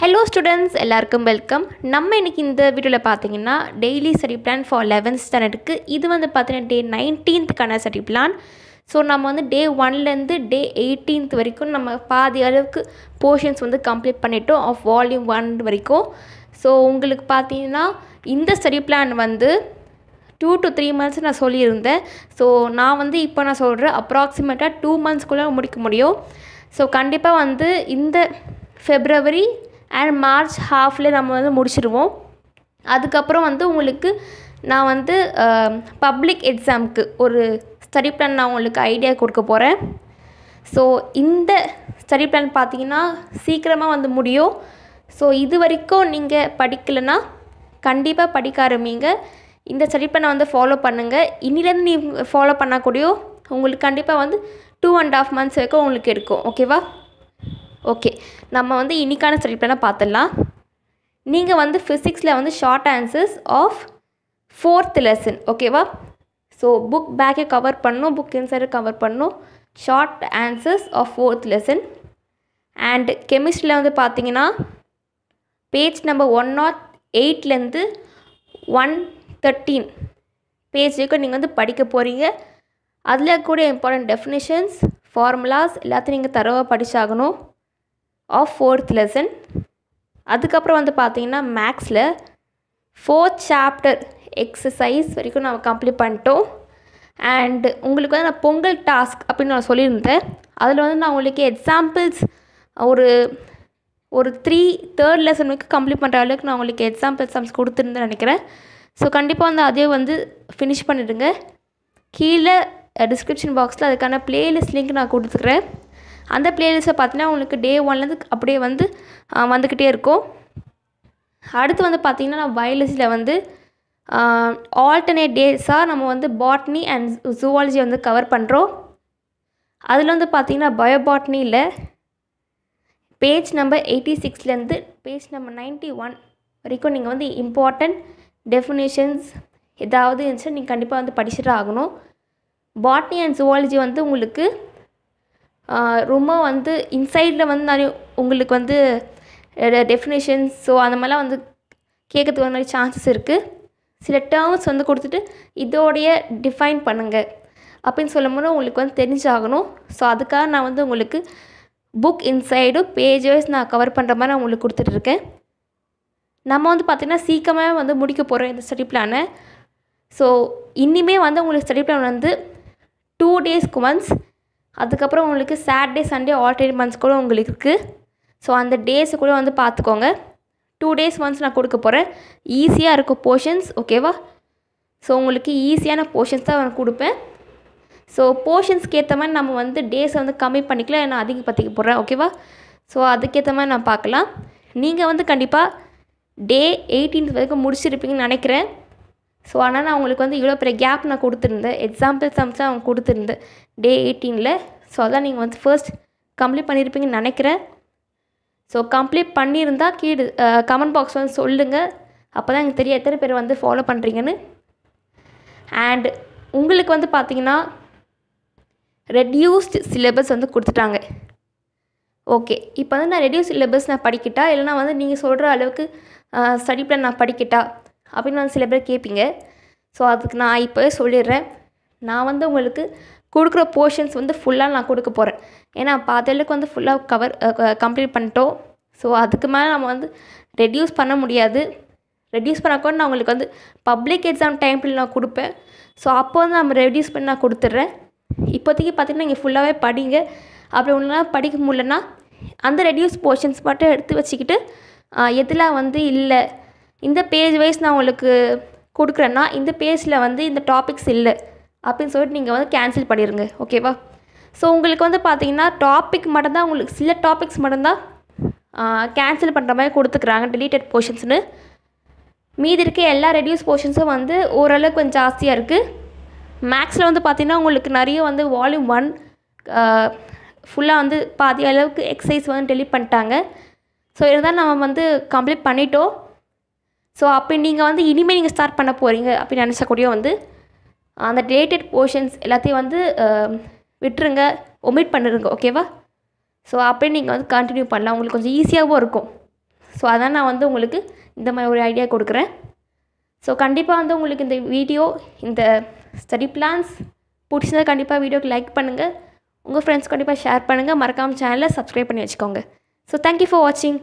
hello students எல்லாருக்கும் welcome நம்ம இன்றைக்கி இந்த வீடியோவில் பார்த்தீங்கன்னா daily study plan for eleventh ஸ்டாண்டர்டுக்கு இது வந்து பார்த்தீங்கன்னா டே நைன்டீன்த்துக்கான ஸ்டடி பிளான் ஸோ நம்ம வந்து டே ஒன்லேருந்து டே எயிட்டீன்த் வரைக்கும் நம்ம பாதி அளவுக்கு போர்ஷன்ஸ் வந்து கம்ப்ளீட் பண்ணிட்டோம் ஆஃப் வால்யூம் ஒன் வரைக்கும் ஸோ உங்களுக்கு பார்த்தீங்கன்னா இந்த ஸ்டடி பிளான் வந்து டூ டு த்ரீ மந்த்ஸ் நான் சொல்லியிருந்தேன் ஸோ நான் வந்து இப்போ நான் சொல்கிறேன் அப்ராக்சிமேட்டாக டூ மந்த்ஸ்க்குள்ளே முடிக்க முடியும் ஸோ கண்டிப்பாக வந்து இந்த ஃபெப்ரவரி அண்ட் மார்ச் ஹாஃபில் நம்ம வந்து முடிச்சிடுவோம் அதுக்கப்புறம் வந்து உங்களுக்கு நான் வந்து பப்ளிக் எக்ஸாமுக்கு ஒரு ஸ்டடி பிளான் நான் உங்களுக்கு ஐடியா கொடுக்க போகிறேன் ஸோ இந்த ஸ்டடி பிளான் பார்த்தீங்கன்னா சீக்கிரமாக வந்து முடியும் ஸோ இது வரைக்கும் நீங்கள் படிக்கலைன்னா கண்டிப்பாக படிக்க ஆரம்பிங்க இந்த ஸ்டடி பிளானை வந்து ஃபாலோ பண்ணுங்கள் இன்னிலேருந்து நீ ஃபாலோ பண்ணக்கூடிய உங்களுக்கு கண்டிப்பாக வந்து டூ அண்ட் ஆஃப் மந்த்ஸ் வரைக்கும் உங்களுக்கு எடுக்கும் ஓகேவா நம்ம வந்து இன்றைக்கான பிளான பார்த்துடலாம் நீங்கள் வந்து ஃபிசிக்ஸில் வந்து short answers of fourth lesson ஓகேவா ஸோ புக் பேக்கை கவர் பண்ணும் புக் இன்சைடை கவர் பண்ணும் short answers of fourth lesson and கெமிஸ்ட்ரியில் வந்து பார்த்தீங்கன்னா பேஜ் நம்பர் ஒன் நாட் எயிட்லேருந்து ஒன் தேர்ட்டீன் பேஜ் வரைக்கும் நீங்கள் வந்து படிக்க போகிறீங்க அதில் கூட இம்பார்ட்டண்ட் டெஃபினேஷன்ஸ் ஃபார்முலாஸ் எல்லாத்தையும் நீங்கள் தரவாக படித்தாகணும் ஆஃப் ஃபோர்த் லெசன் அதுக்கப்புறம் வந்து பார்த்திங்கன்னா மேக்ஸில் ஃபோர்த் சாப்டர் எக்ஸசைஸ் வரைக்கும் நம்ம கம்ப்ளீட் பண்ணிட்டோம் அண்டு உங்களுக்கு வந்து நான் பொங்கல் டாஸ்க் அப்படின்னு நான் சொல்லியிருந்தேன் அதில் வந்து நான் உங்களுக்கு எக்ஸாம்பிள்ஸ் ஒரு ஒரு த்ரீ தேர்ட் லெசன் வரைக்கும் கம்ப்ளீட் பண்ணுற அளவுக்கு நான் உங்களுக்கு எக்ஸாம்பிள் சம்ஸ் கொடுத்துருந்தேன் நினைக்கிறேன் ஸோ கண்டிப்பாக வந்து அதே வந்து ஃபினிஷ் பண்ணிடுங்க கீழே டிஸ்கிரிப்ஷன் பாக்ஸில் அதுக்கான ப்ளேலிஸ்ட் லிங்க் நான் கொடுத்துக்கிறேன் அந்த பிளேலிஸ்ட்டை பார்த்தீங்கன்னா உங்களுக்கு டே ஒன்லேருந்து அப்படியே வந்து வந்துக்கிட்டே இருக்கும் அடுத்து வந்து பார்த்திங்கன்னா நான் வயலஸில் வந்து ஆல்டர்னேட் டேஸாக நம்ம வந்து பாட்னி அண்ட் ஜுவாலஜி வந்து கவர் பண்ணுறோம் அதில் வந்து பார்த்திங்கன்னா பயோபாட்னியில் பேஜ் நம்பர் எயிட்டி சிக்ஸ்லேருந்து பேஜ் நம்பர் நைன்ட்டி ஒன் வரைக்கும் நீங்கள் வந்து இம்பார்ட்டண்ட் டெஃபினேஷன்ஸ் ஏதாவது இருந்துச்சுன்னா நீங்கள் கண்டிப்பாக வந்து படிச்சுட்டு ஆகணும் பாட்னி அண்ட் ஜுவாலஜி வந்து உங்களுக்கு ரொம்ப வந்து இன்சைடில் வந்து நிறைய உங்களுக்கு வந்து டெஃபினேஷன்ஸ் ஸோ அந்த மாதிரிலாம் வந்து கேட்கறதுக்கு ஒரு மாதிரி சான்சஸ் இருக்குது சில டேர்ம்ஸ் வந்து கொடுத்துட்டு இதோடைய டிஃபைன் பண்ணுங்கள் அப்படின்னு சொல்லும் போது உங்களுக்கு வந்து தெரிஞ்சாகணும் ஸோ அதுக்காக நான் வந்து உங்களுக்கு புக் இன்சைடும் பேஜ் வைஸ் நான் கவர் பண்ணுற மாதிரி நான் உங்களுக்கு கொடுத்துட்ருக்கேன் நம்ம வந்து பார்த்திங்கன்னா சீக்கிரமாக வந்து முடிக்க போகிறோம் இந்த ஸ்டடி பிளானை ஸோ இனிமே வந்து உங்களுக்கு ஸ்டடி பிளான் வந்து டூ டேஸ்க்கு ஒன்ஸ் அதுக்கப்புறம் உங்களுக்கு சாட்டர்டே சண்டே ஆல்டர்னேட் மந்த்ஸ் கூட உங்களுக்கு இருக்குது ஸோ அந்த டேஸு கூட வந்து பார்த்துக்கோங்க டூ டேஸ் ஒன்ஸ் நான் கொடுக்க போகிறேன் ஈஸியாக இருக்கும் போர்ஷன்ஸ் ஓகேவா ஸோ உங்களுக்கு ஈஸியான போர்ஷன்ஸ் தான் நான் கொடுப்பேன் ஸோ போர்ஷன்ஸ்க்கு ஏற்ற மாதிரி நம்ம வந்து டேஸை வந்து கம்மி பண்ணிக்கலாம் நான் பற்றிக்க போகிறேன் ஓகேவா ஸோ அதுக்கேற்ற மாதிரி நான் பார்க்கலாம் நீங்கள் வந்து கண்டிப்பாக டே எயிட்டீன்த் வரைக்கும் முடிச்சிருப்பீங்கன்னு நினைக்கிறேன் ஸோ ஆனால் நான் அவங்களுக்கு வந்து இவ்வளோ பெரிய கேப் நான் கொடுத்துருந்தேன் எக்ஸாம்பிள் சம்ஸ் அவங்க கொடுத்துருந்தேன் டே எயிட்டீனில் ஸோ அதான் நீங்கள் வந்து ஃபர்ஸ்ட் கம்ப்ளீட் பண்ணியிருப்பீங்கன்னு நினைக்கிறேன் ஸோ கம்ப்ளீட் பண்ணியிருந்தால் கீடு கமெண்ட் பாக்ஸ் வந்து சொல்லுங்கள் அப்போ தான் எனக்கு தெரிய எத்தனை பேர் வந்து ஃபாலோ பண்ணுறீங்கன்னு அண்ட் உங்களுக்கு வந்து பார்த்தீங்கன்னா ரெடியூஸ்டு சிலபஸ் வந்து கொடுத்துட்டாங்க ஓகே இப்போ வந்து நான் ரெடியூஸ் சிலபஸ் நான் படிக்கிட்டா இல்லைனா வந்து நீங்கள் சொல்கிற அளவுக்கு ஸ்டடி பிளான் நான் படிக்கிட்டா அப்படின்னு வந்து சில பேர் கேட்பீங்க ஸோ அதுக்கு நான் இப்போவே சொல்லிடுறேன் நான் வந்து உங்களுக்கு கொடுக்குற போர்ஷன்ஸ் வந்து ஃபுல்லாக நான் கொடுக்க போகிறேன் ஏன்னா பார்த்தளவுக்கு வந்து ஃபுல்லாக கவர் கம்ப்ளீட் பண்ணிட்டோம் ஸோ அதுக்கு மேலே நம்ம வந்து ரெடியூஸ் பண்ண முடியாது ரெடியூஸ் பண்ண கூட நான் உங்களுக்கு வந்து பப்ளிக் எக்ஸாம் டைமில் நான் கொடுப்பேன் ஸோ அப்போ வந்து நம்ம ரெடியூஸ் பண்ணி நான் கொடுத்துட்றேன் இப்போதைக்கு பார்த்திங்கன்னா நீங்கள் ஃபுல்லாகவே படிங்க அப்படி ஒன்றுலாம் படிக்க முடியலன்னா அந்த ரெடியூஸ் போர்ஷன்ஸ் மட்டும் எடுத்து வச்சுக்கிட்டு எதில் வந்து இல்லை இந்த பேஜ் வைஸ் நான் உங்களுக்கு கொடுக்குறேன்னா இந்த பேஜில் வந்து இந்த டாபிக்ஸ் இல்லை அப்படின்னு சொல்லிட்டு நீங்கள் வந்து கேன்சல் பண்ணிடுங்க ஓகேவா ஸோ உங்களுக்கு வந்து பார்த்தீங்கன்னா டாபிக் மட்டும்தான் உங்களுக்கு சில டாபிக்ஸ் மட்டும்தான் கேன்சல் பண்ணுற மாதிரி கொடுத்துக்குறாங்க டிலீட்டட் போர்ஷன்ஸ்னு மீதி இருக்க எல்லா ரெடியூஸ் போர்ஷன்ஸும் வந்து ஓரளவுக்கு கொஞ்சம் ஜாஸ்தியாக இருக்குது மேக்ஸில் வந்து பார்த்திங்கன்னா உங்களுக்கு நிறைய வந்து வால்யூம் ஒன் ஃபுல்லாக வந்து பாதி அளவுக்கு எக்ஸசைஸ் வந்து டெலிட் பண்ணிட்டாங்க ஸோ இதுதான் நம்ம வந்து கம்ப்ளீட் பண்ணிட்டோம் ஸோ அப்போ நீங்கள் வந்து இனிமேல் நீங்கள் ஸ்டார்ட் பண்ண போகிறீங்க அப்படின்னு நினச்சக்கூடிய வந்து அந்த டேட்டட் போர்ஷன்ஸ் எல்லாத்தையும் வந்து விட்டுருங்க ஒமிட் பண்ணிருங்க ஓகேவா ஸோ அப்படியே நீங்கள் வந்து கண்டினியூ பண்ணலாம் உங்களுக்கு கொஞ்சம் ஈஸியாகவும் இருக்கும் ஸோ அதான் நான் வந்து உங்களுக்கு இந்த மாதிரி ஒரு ஐடியா கொடுக்குறேன் ஸோ கண்டிப்பாக வந்து உங்களுக்கு இந்த வீடியோ இந்த ஸ்டடி பிளான்ஸ் பிடிச்சிருந்தால் கண்டிப்பாக வீடியோக்கு லைக் பண்ணுங்கள் உங்கள் ஃப்ரெண்ட்ஸ் கண்டிப்பாக ஷேர் பண்ணுங்கள் மறக்காமல் சேனலை சப்ஸ்கிரைப் பண்ணி வச்சுக்கோங்க ஸோ தேங்க்யூ ஃபார் வாட்சிங்